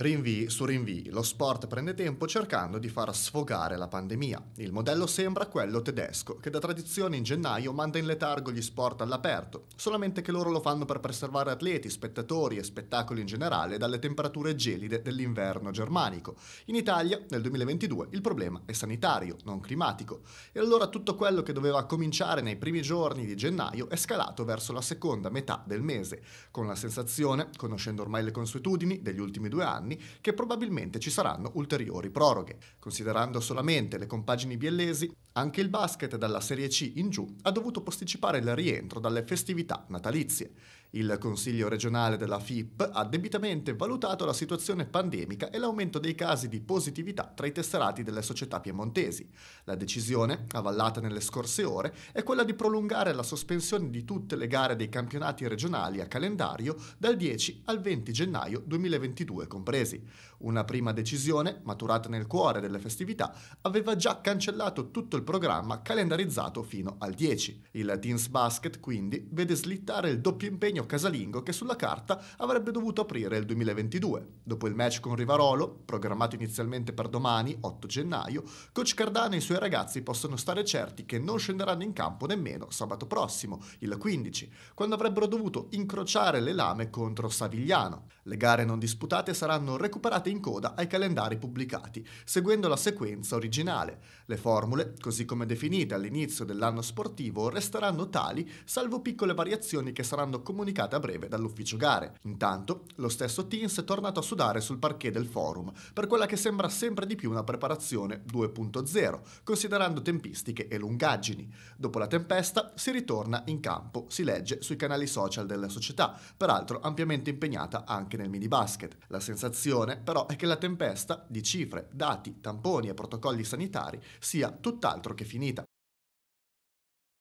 Rinvii su rinvii, lo sport prende tempo cercando di far sfogare la pandemia. Il modello sembra quello tedesco, che da tradizione in gennaio manda in letargo gli sport all'aperto, solamente che loro lo fanno per preservare atleti, spettatori e spettacoli in generale dalle temperature gelide dell'inverno germanico. In Italia, nel 2022, il problema è sanitario, non climatico. E allora tutto quello che doveva cominciare nei primi giorni di gennaio è scalato verso la seconda metà del mese, con la sensazione, conoscendo ormai le consuetudini degli ultimi due anni, anni che probabilmente ci saranno ulteriori proroghe. Considerando solamente le compagini biellesi, anche il basket dalla Serie C in giù ha dovuto posticipare il rientro dalle festività natalizie. Il Consiglio regionale della FIP ha debitamente valutato la situazione pandemica e l'aumento dei casi di positività tra i tesserati delle società piemontesi. La decisione, avallata nelle scorse ore, è quella di prolungare la sospensione di tutte le gare dei campionati regionali a calendario dal 10 al 20 gennaio 2022 compreso presi. Una prima decisione, maturata nel cuore delle festività, aveva già cancellato tutto il programma calendarizzato fino al 10. Il Teens Basket, quindi, vede slittare il doppio impegno casalingo che sulla carta avrebbe dovuto aprire il 2022. Dopo il match con Rivarolo, programmato inizialmente per domani, 8 gennaio, coach Cardano e i suoi ragazzi possono stare certi che non scenderanno in campo nemmeno sabato prossimo, il 15, quando avrebbero dovuto incrociare le lame contro Savigliano. Le gare non disputate saranno saranno recuperate in coda ai calendari pubblicati, seguendo la sequenza originale. Le formule, così come definite all'inizio dell'anno sportivo, resteranno tali, salvo piccole variazioni che saranno comunicate a breve dall'ufficio gare. Intanto, lo stesso Teams è tornato a sudare sul parquet del forum, per quella che sembra sempre di più una preparazione 2.0, considerando tempistiche e lungaggini. Dopo la tempesta si ritorna in campo, si legge sui canali social della società, peraltro ampiamente impegnata anche nel mini basket. La sensazione sensazione però è che la tempesta di cifre, dati, tamponi e protocolli sanitari sia tutt'altro che finita.